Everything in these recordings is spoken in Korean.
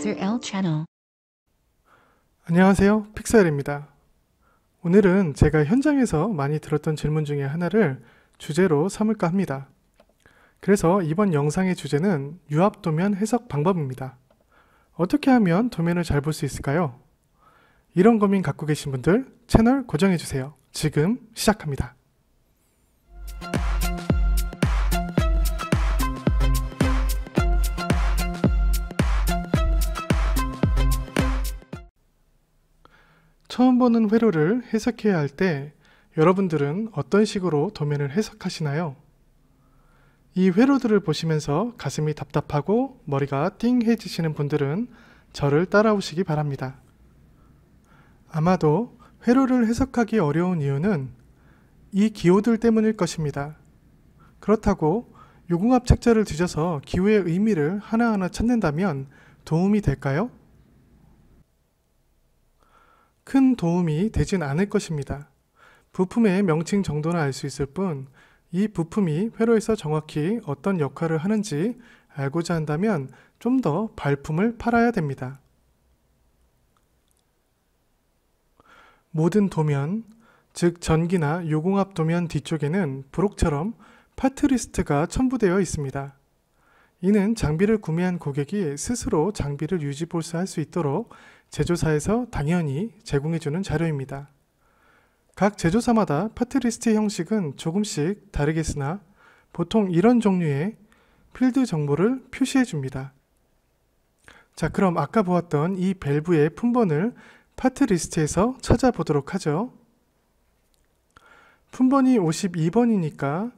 픽셀L 채널. 안녕하세요. 픽셀입니다. 오늘은 제가 현장에서 많이 들었던 질문 중에 하나를 주제로 삼을까 합니다. 그래서 이번 영상의 주제는 유압 도면 해석 방법입니다. 어떻게 하면 도면을 잘 볼 수 있을까요? 이런 고민 갖고 계신 분들 채널 고정해주세요. 지금 시작합니다. 처음 보는 회로를 해석해야 할 때 여러분들은 어떤 식으로 도면을 해석하시나요? 이 회로들을 보시면서 가슴이 답답하고 머리가 띵해지시는 분들은 저를 따라오시기 바랍니다. 아마도 회로를 해석하기 어려운 이유는 이 기호들 때문일 것입니다. 그렇다고 유궁합 책자를 뒤져서 기호의 의미를 하나하나 찾는다면 도움이 될까요? 큰 도움이 되진 않을 것입니다. 부품의 명칭 정도는 알 수 있을 뿐, 이 부품이 회로에서 정확히 어떤 역할을 하는지 알고자 한다면 좀 더 발품을 팔아야 됩니다. 모든 도면, 즉 전기나 요공합 도면 뒤쪽에는 브록처럼 파트 리스트가 첨부되어 있습니다. 이는 장비를 구매한 고객이 스스로 장비를 유지볼수할 수 있도록 제조사에서 당연히 제공해주는 자료입니다. 각 제조사마다 파트리스트 형식은 조금씩 다르겠으나 보통 이런 종류의 필드 정보를 표시해 줍니다. 자, 그럼 아까 보았던 이 밸브의 품번을 파트리스트에서 찾아보도록 하죠. 품번이 52번이니까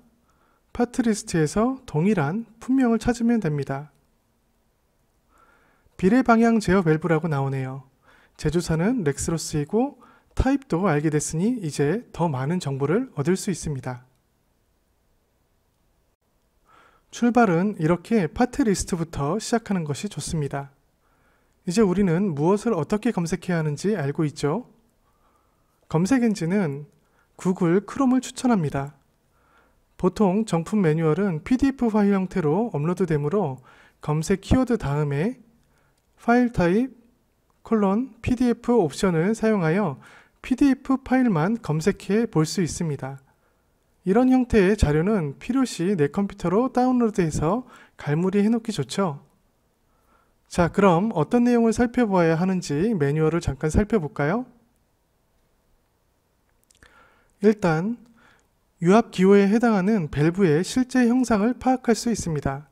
파트리스트에서 동일한 품명을 찾으면 됩니다. 비례방향 제어 밸브라고 나오네요. 제조사는 렉스로스이고 타입도 알게 됐으니 이제 더 많은 정보를 얻을 수 있습니다. 출발은 이렇게 파트 리스트부터 시작하는 것이 좋습니다. 이제 우리는 무엇을 어떻게 검색해야 하는지 알고 있죠? 검색 엔진은 구글 크롬을 추천합니다. 보통 정품 매뉴얼은 PDF 파일 형태로 업로드되므로 검색 키워드 다음에 파일 타입 콜론 PDF 옵션을 사용하여 PDF 파일만 검색해 볼 수 있습니다. 이런 형태의 자료는 필요시 내 컴퓨터로 다운로드해서 갈무리 해놓기 좋죠. 자 그럼 어떤 내용을 살펴보야 하는지 매뉴얼을 잠깐 살펴볼까요? 일단 유압 기호에 해당하는 밸브의 실제 형상을 파악할 수 있습니다.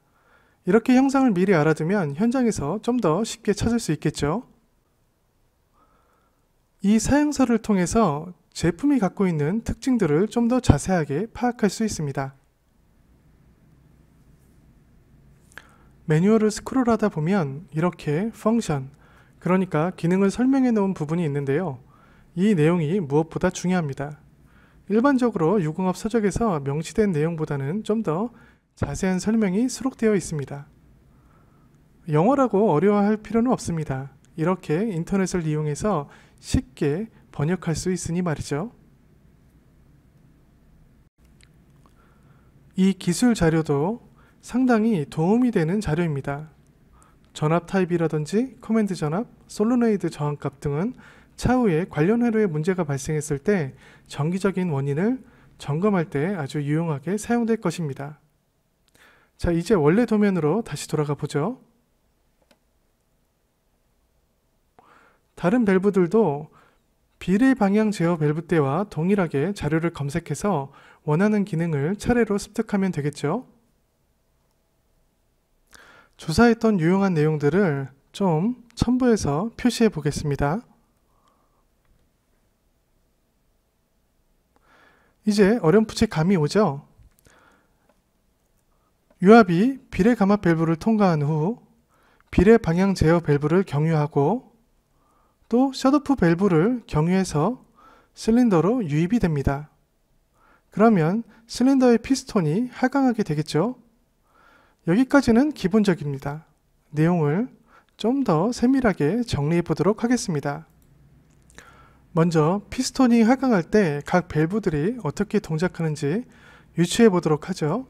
이렇게 형상을 미리 알아두면 현장에서 좀 더 쉽게 찾을 수 있겠죠. 이 사용서를 통해서 제품이 갖고 있는 특징들을 좀 더 자세하게 파악할 수 있습니다. 매뉴얼을 스크롤하다 보면 이렇게 펑션, 그러니까 기능을 설명해 놓은 부분이 있는데요. 이 내용이 무엇보다 중요합니다. 일반적으로 유공업 서적에서 명시된 내용보다는 좀더 자세한 설명이 수록되어 있습니다. 영어라고 어려워할 필요는 없습니다. 이렇게 인터넷을 이용해서 쉽게 번역할 수 있으니 말이죠. 이 기술 자료도 상당히 도움이 되는 자료입니다. 전압 타입이라든지 커맨드 전압, 솔로네이드 저항값 등은 차후에 관련 회로에 문제가 발생했을 때 정기적인 원인을 점검할 때 아주 유용하게 사용될 것입니다. 자, 이제 원래 도면으로 다시 돌아가 보죠. 다른 밸브들도 비례 방향 제어 밸브 때와 동일하게 자료를 검색해서 원하는 기능을 차례로 습득하면 되겠죠. 조사했던 유용한 내용들을 좀 첨부해서 표시해 보겠습니다. 이제 어렴풋이 감이 오죠? 유압이 비례 감압 밸브를 통과한 후 비례 방향 제어 밸브를 경유하고 또 셧오프 밸브를 경유해서 실린더로 유입이 됩니다. 그러면 실린더의 피스톤이 하강하게 되겠죠? 여기까지는 기본적입니다. 내용을 좀 더 세밀하게 정리해 보도록 하겠습니다. 먼저 피스톤이 하강할 때 각 밸브들이 어떻게 동작하는지 유추해 보도록 하죠.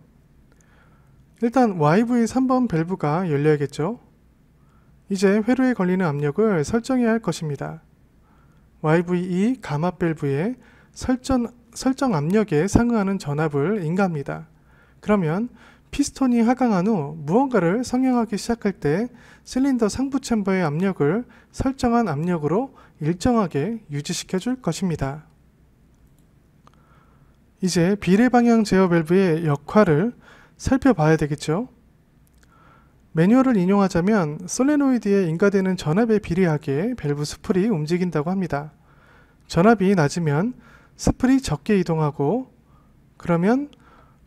일단 YV 3번 밸브가 열려야겠죠. 이제 회로에 걸리는 압력을 설정해야 할 것입니다. YVE 감압 밸브의 설정, 설정 압력에 상응하는 전압을 인가합니다. 그러면 피스톤이 하강한 후 무언가를 성형하기 시작할 때 실린더 상부 챔버의 압력을 설정한 압력으로 일정하게 유지시켜 줄 것입니다. 이제 비례방향 제어 밸브의 역할을 살펴봐야 되겠죠. 매뉴얼을 인용하자면 솔레노이드에 인가되는 전압에 비례하게 밸브 스프이 움직인다고 합니다. 전압이 낮으면 스프이 적게 이동하고 그러면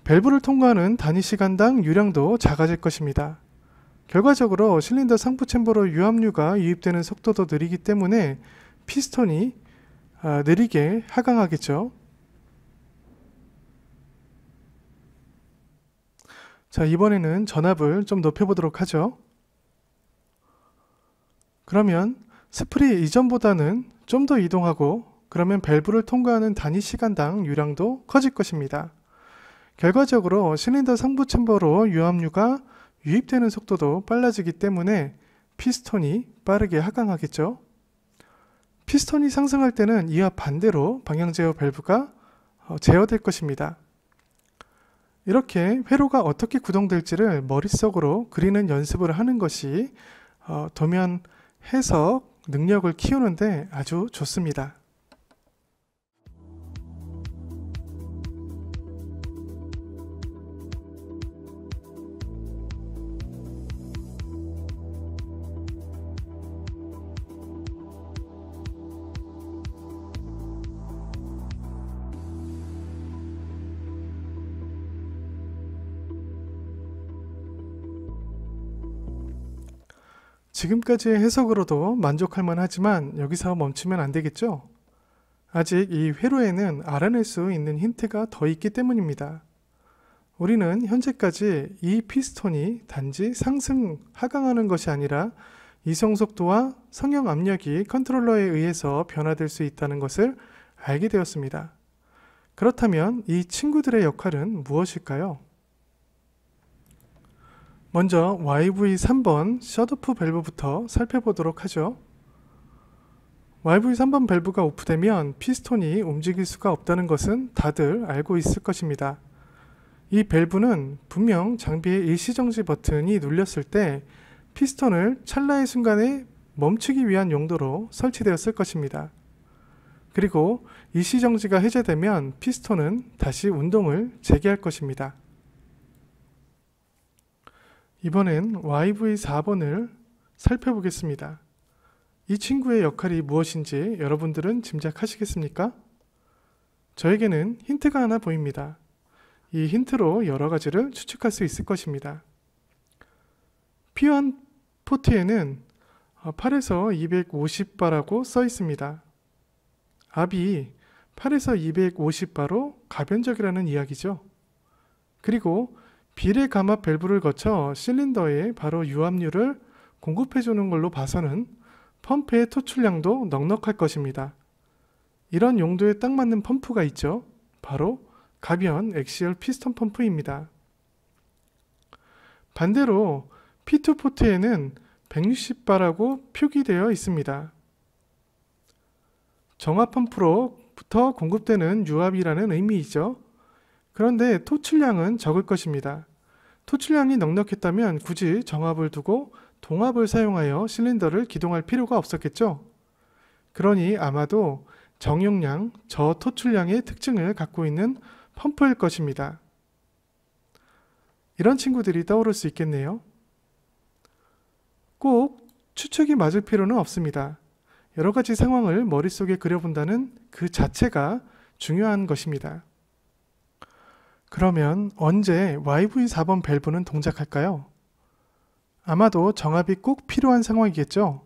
밸브를 통과하는 단위 시간당 유량도 작아질 것입니다. 결과적으로 실린더 상부 챔버로 유압류가 유입되는 속도도 느리기 때문에 피스톤이 아, 느리게 하강하겠죠. 자, 이번에는 전압을 좀 높여보도록 하죠. 그러면 스프리 이전보다는 좀 더 이동하고 그러면 밸브를 통과하는 단위 시간당 유량도 커질 것입니다. 결과적으로 실린더 상부 챔버로 유압류가 유입되는 속도도 빨라지기 때문에 피스톤이 빠르게 하강하겠죠. 피스톤이 상승할 때는 이와 반대로 방향 제어 밸브가 어, 제어될 것입니다. 이렇게 회로가 어떻게 구동될지를 머릿속으로 그리는 연습을 하는 것이 어, 도면 해석 능력을 키우는데 아주 좋습니다. 지금까지의 해석으로도 만족할 만하지만 여기서 멈추면 안 되겠죠? 아직 이 회로에는 알아낼 수 있는 힌트가 더 있기 때문입니다. 우리는 현재까지 이 피스톤이 단지 상승, 하강하는 것이 아니라 이성속도와 성형 압력이 컨트롤러에 의해서 변화될 수 있다는 것을 알게 되었습니다. 그렇다면 이 친구들의 역할은 무엇일까요? 먼저 YV3번 셧오프 밸브부터 살펴보도록 하죠. YV3번 밸브가 오프되면 피스톤이 움직일 수가 없다는 것은 다들 알고 있을 것입니다. 이 밸브는 분명 장비의 일시정지 버튼이 눌렸을 때 피스톤을 찰나의 순간에 멈추기 위한 용도로 설치되었을 것입니다. 그리고 일시정지가 해제되면 피스톤은 다시 운동을 재개할 것입니다. 이번엔 YV 4번을 살펴보겠습니다. 이 친구의 역할이 무엇인지 여러분들은 짐작하시겠습니까? 저에게는 힌트가 하나 보입니다. 이 힌트로 여러 가지를 추측할 수 있을 것입니다. 피완 포트에는 8에서 어, 250바라고 써 있습니다. 압이 8에서 250바로 가변적이라는 이야기죠. 그리고 비례 감압 밸브를 거쳐 실린더에 바로 유압류를 공급해주는 걸로 봐서는 펌프의 토출량도 넉넉할 것입니다. 이런 용도에 딱 맞는 펌프가 있죠. 바로 가변 엑시얼 피스톤 펌프입니다. 반대로 P2 포트에는 160바라고 표기되어 있습니다. 정화 펌프로부터 공급되는 유압이라는 의미이죠. 그런데 토출량은 적을 것입니다. 토출량이 넉넉했다면 굳이 정압을 두고 동압을 사용하여 실린더를 기동할 필요가 없었겠죠. 그러니 아마도 정용량, 저토출량의 특징을 갖고 있는 펌프일 것입니다. 이런 친구들이 떠오를 수 있겠네요. 꼭 추측이 맞을 필요는 없습니다. 여러 가지 상황을 머릿속에 그려본다는 그 자체가 중요한 것입니다. 그러면 언제 YV4번 밸브는 동작할까요? 아마도 정압이 꼭 필요한 상황이겠죠.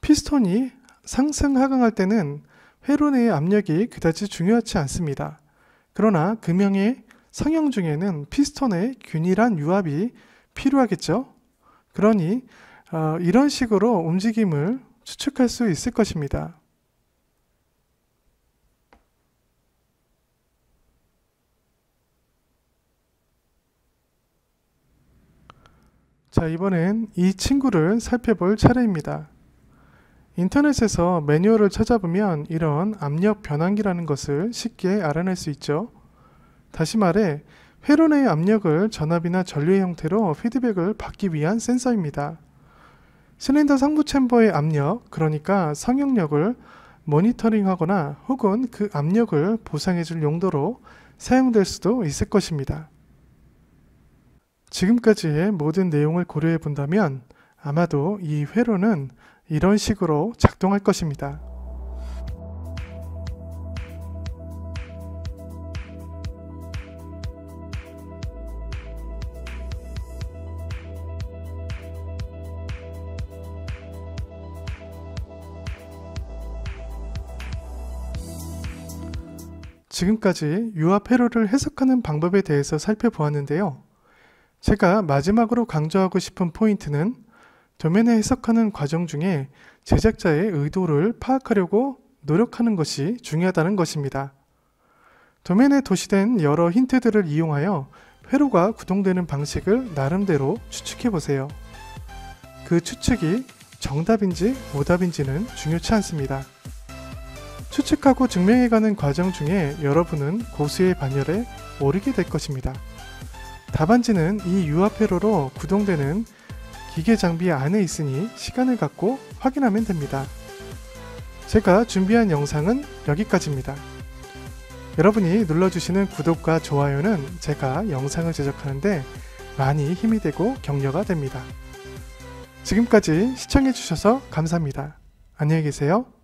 피스톤이 상승 하강할 때는 회로 내의 압력이 그다지 중요하지 않습니다. 그러나 금형의 성형 중에는 피스톤의 균일한 유압이 필요하겠죠. 그러니 어, 이런 식으로 움직임을 추측할 수 있을 것입니다. 자, 이번엔 이 친구를 살펴볼 차례입니다. 인터넷에서 매뉴얼을 찾아보면 이런 압력 변환기라는 것을 쉽게 알아낼 수 있죠. 다시 말해, 회로 내의 압력을 전압이나 전류의 형태로 피드백을 받기 위한 센서입니다. 실린더 상부 챔버의 압력, 그러니까 성형력을 모니터링하거나 혹은 그 압력을 보상해줄 용도로 사용될 수도 있을 것입니다. 지금까지의 모든 내용을 고려해 본다면 아마도 이 회로는 이런 식으로 작동할 것입니다. 지금까지 유압 회로를 해석하는 방법에 대해서 살펴보았는데요. 제가 마지막으로 강조하고 싶은 포인트는 도면을 해석하는 과정 중에 제작자의 의도를 파악하려고 노력하는 것이 중요하다는 것입니다. 도면에 도시된 여러 힌트들을 이용하여 회로가 구동되는 방식을 나름대로 추측해 보세요. 그 추측이 정답인지 오답인지는 중요치 않습니다. 추측하고 증명해가는 과정 중에 여러분은 고수의 반열에 오르게 될 것입니다. 답안지는 이유아페로로 구동되는 기계 장비 안에 있으니 시간을 갖고 확인하면 됩니다. 제가 준비한 영상은 여기까지입니다. 여러분이 눌러주시는 구독과 좋아요는 제가 영상을 제작하는데 많이 힘이 되고 격려가 됩니다. 지금까지 시청해주셔서 감사합니다. 안녕히 계세요.